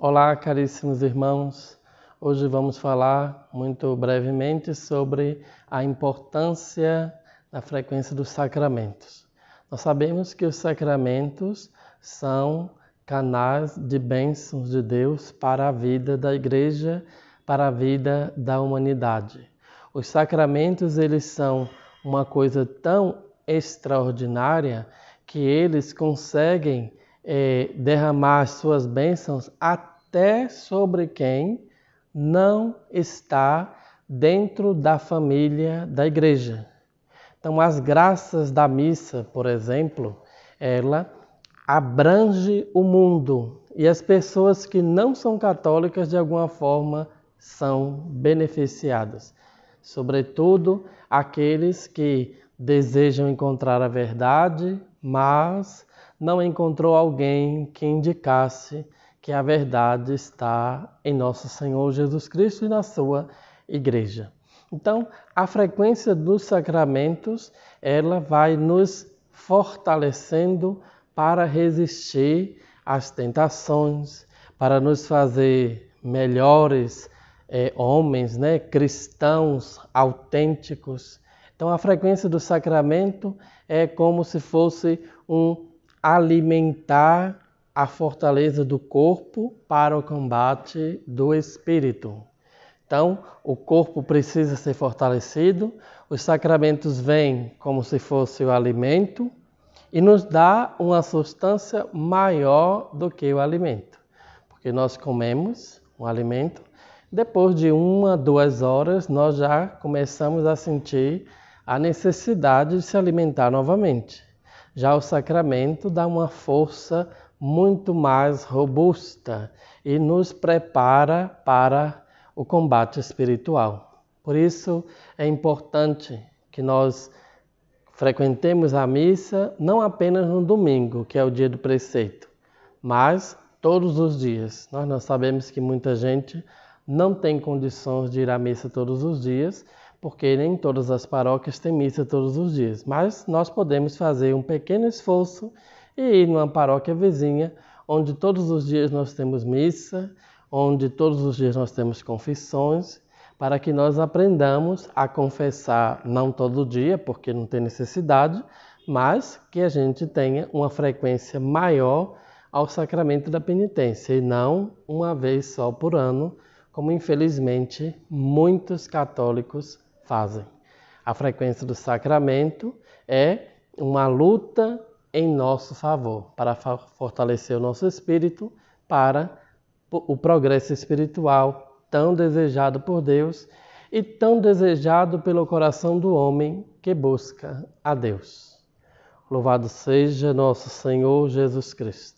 Olá, caríssimos irmãos. Hoje vamos falar muito brevemente sobre a importância da frequência dos sacramentos. Nós sabemos que os sacramentos são canais de bênçãos de Deus para a vida da igreja, para a vida da humanidade. Os sacramentos, eles são uma coisa tão extraordinária que eles conseguem eh, derramar suas bênçãos até sobre quem não está dentro da família da igreja. Então, as graças da missa, por exemplo, ela abrange o mundo e as pessoas que não são católicas de alguma forma são beneficiadas, sobretudo aqueles que desejam encontrar a verdade, mas não encontrou alguém que indicasse que a verdade está em nosso Senhor Jesus Cristo e na sua igreja. Então, a frequência dos sacramentos, ela vai nos fortalecendo para resistir às tentações, para nos fazer melhores é, homens, né, cristãos autênticos então, a frequência do sacramento é como se fosse um alimentar a fortaleza do corpo para o combate do espírito. Então, o corpo precisa ser fortalecido, os sacramentos vêm como se fosse o alimento e nos dá uma substância maior do que o alimento. Porque nós comemos um alimento, depois de uma, duas horas, nós já começamos a sentir a necessidade de se alimentar novamente. Já o sacramento dá uma força muito mais robusta e nos prepara para o combate espiritual. Por isso é importante que nós frequentemos a missa não apenas no domingo, que é o dia do preceito, mas todos os dias. Nós, sabemos que muita gente não tem condições de ir à missa todos os dias porque nem todas as paróquias têm missa todos os dias, mas nós podemos fazer um pequeno esforço e ir numa paróquia vizinha, onde todos os dias nós temos missa, onde todos os dias nós temos confissões, para que nós aprendamos a confessar, não todo dia, porque não tem necessidade, mas que a gente tenha uma frequência maior ao sacramento da penitência e não uma vez só por ano, como infelizmente muitos católicos fazem. A frequência do sacramento é uma luta em nosso favor, para fortalecer o nosso espírito para o progresso espiritual tão desejado por Deus e tão desejado pelo coração do homem que busca a Deus. Louvado seja nosso Senhor Jesus Cristo.